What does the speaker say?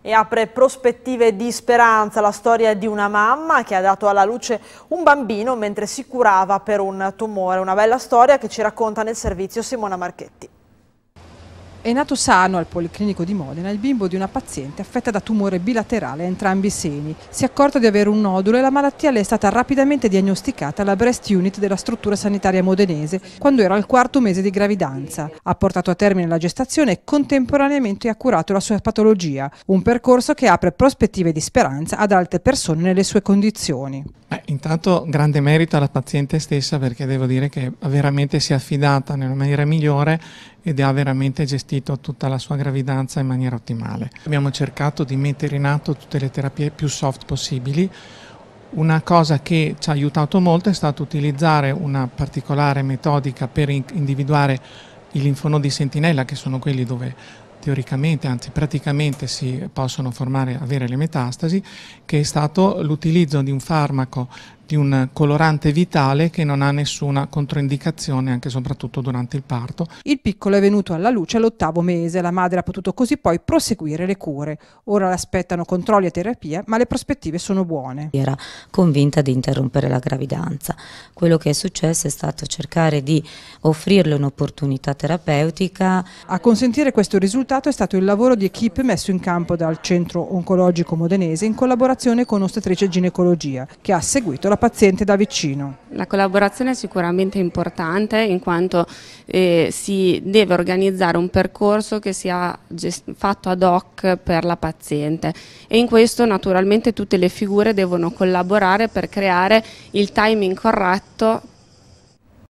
e apre prospettive di speranza la storia di una mamma che ha dato alla luce un bambino mentre si curava per un tumore. Una bella storia che ci racconta nel servizio Simona Marchetti. È nato sano al Policlinico di Modena il bimbo di una paziente affetta da tumore bilaterale a entrambi i seni. Si è accorta di avere un nodulo e la malattia le è stata rapidamente diagnosticata alla Breast Unit della struttura sanitaria modenese quando era al quarto mese di gravidanza. Ha portato a termine la gestazione e contemporaneamente ha curato la sua patologia, un percorso che apre prospettive di speranza ad altre persone nelle sue condizioni. Beh, intanto grande merito alla paziente stessa perché devo dire che veramente si è affidata nella maniera migliore ed ha veramente gestito tutta la sua gravidanza in maniera ottimale. Abbiamo cercato di mettere in atto tutte le terapie più soft possibili. Una cosa che ci ha aiutato molto è stato utilizzare una particolare metodica per individuare i linfonodi sentinella, che sono quelli dove teoricamente, anzi praticamente si possono formare, avere le metastasi, che è stato l'utilizzo di un farmaco, di un colorante vitale che non ha nessuna controindicazione anche e soprattutto durante il parto. Il piccolo è venuto alla luce all'ottavo mese, la madre ha potuto così poi proseguire le cure. Ora l'aspettano controlli e terapia, ma le prospettive sono buone. Era convinta di interrompere la gravidanza. Quello che è successo è stato cercare di offrirle un'opportunità terapeutica. A consentire questo risultato risultato è stato il lavoro di equip messo in campo dal Centro Oncologico Modenese in collaborazione con Ostetrice Ginecologia, che ha seguito la paziente da vicino. La collaborazione è sicuramente importante in quanto eh, si deve organizzare un percorso che sia fatto ad hoc per la paziente e in questo naturalmente tutte le figure devono collaborare per creare il timing corretto